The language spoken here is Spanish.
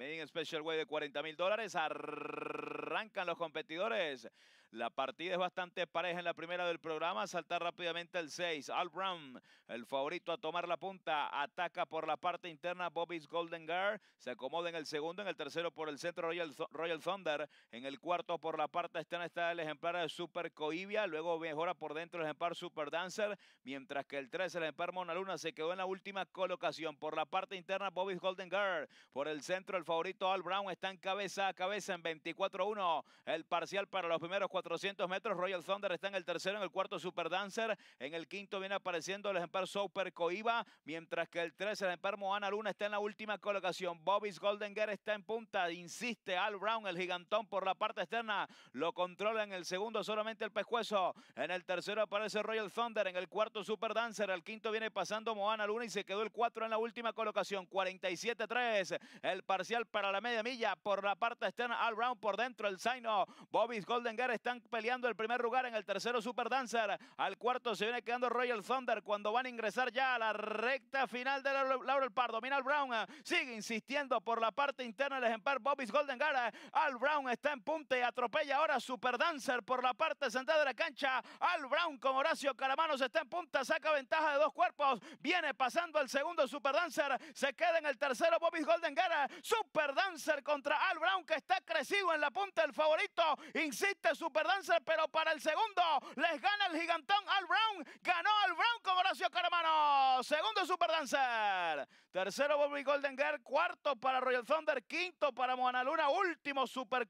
Made in Special Way de 40 mil dólares. Arrancan los competidores. La partida es bastante pareja en la primera del programa. Salta rápidamente el 6. Al Brown, el favorito a tomar la punta. Ataca por la parte interna Bobby's Golden Girl. Se acomoda en el segundo. En el tercero por el centro Royal, Royal Thunder. En el cuarto por la parte externa está el ejemplar de Super Coibia. Luego mejora por dentro el ejemplar Super Dancer. Mientras que el 3, el ejemplar Mona Luna, se quedó en la última colocación. Por la parte interna Bobby's Golden Girl. Por el centro el favorito Al Brown está en cabeza a cabeza en 24-1. El parcial para los primeros cuatro 400 metros. Royal Thunder está en el tercero, en el cuarto Super Dancer. En el quinto viene apareciendo el ejemplar Super Coiba, mientras que el 13, el ejemplar Moana Luna está en la última colocación. Bobby's Golden Gear está en punta, insiste Al Brown, el gigantón por la parte externa. Lo controla en el segundo solamente el pescuezo. En el tercero aparece Royal Thunder, en el cuarto Super Dancer. El quinto viene pasando Moana Luna y se quedó el cuatro en la última colocación. 47-3, el parcial para la media milla por la parte externa. Al Brown por dentro, el Zaino. Bobby's Golden Gear está están peleando el primer lugar en el tercero Super Dancer. Al cuarto se viene quedando Royal Thunder cuando van a ingresar ya a la recta final de Laurel Pardo mira al Brown. Eh, sigue insistiendo por la parte interna del ejemplar Bobby's Golden Gara. Al Brown está en punta y atropella ahora Super Dancer por la parte central de la cancha. Al Brown con Horacio Caramanos está en punta, saca ventaja de dos cuerpos. Viene pasando al segundo Super Dancer. Se queda en el tercero Bobby's Golden Gara. Super Dancer contra Al Brown que está crecido en la punta el favorito. Insiste Super Dancer, pero para el segundo les gana el gigantón Al Brown. Ganó Al Brown con Horacio Caramano. Segundo Super Dancer. Tercero Bobby Golden Girl. Cuarto para Royal Thunder. Quinto para Moana Luna. Último Super